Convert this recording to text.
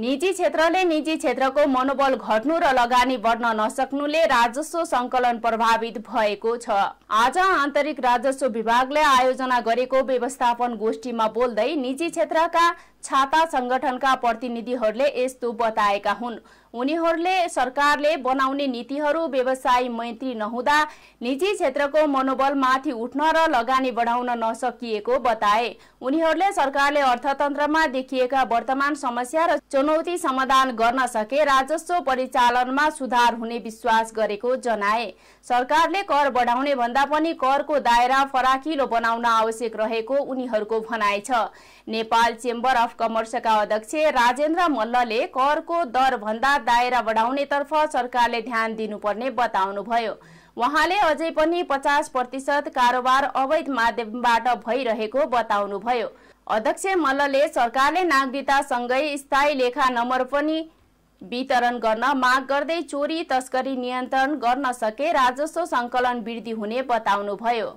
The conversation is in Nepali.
निजी क्षेत्रले निजी क्षेत्रको मनोबल घट्नु र लगानी बढ्न नसक्नुले राजस्व संकलन प्रभावित भएको छ आज आन्तरिक राजस्व विभागले आयोजना गरेको व्यवस्थापन गोष्ठीमा बोल्दै निजी क्षेत्रका छाता संगठनका प्रतिनिधिहरूले यस्तो बताएका हुन् उनीहरूले सरकारले बनाउने नीतिहरू व्यवसाय मैत्री नहुँदा निजी क्षेत्रको मनोबल माथि उठ्न र लगानी बढाउन नसकिएको बताए उनीहरूले सरकारले अर्थतन्त्रमा देखिएका वर्तमान समस्या र चुनौती समाधान गर्न सके राजस्व परिचालनमा सुधार हुने विश्वास गरेको जनाए सरकारले कर बढाउने भन्दा पनि करको दायरा फराकिलो बनाउन आवश्यक रहेको उनीहरूको भनाइ छ नेपाल चेम्बर अफ अफ कमर्सका अध्यक्ष राजेन्द्र मल्लले करको दरभन्दा दायरा बढाउनेतर्फ सरकारले ध्यान दिनुपर्ने बताउनुभयो उहाँले अझै पनि पचास प्रतिशत कारोबार अवैध माध्यमबाट भइरहेको बताउनुभयो अध्यक्ष मल्लले सरकारले नागरिकतासँगै स्थायी लेखा नम्बर पनि वितरण गर्न माग गर्दै चोरी तस्करी नियन्त्रण गर्न सके राजस्व सङ्कलन वृद्धि हुने बताउनुभयो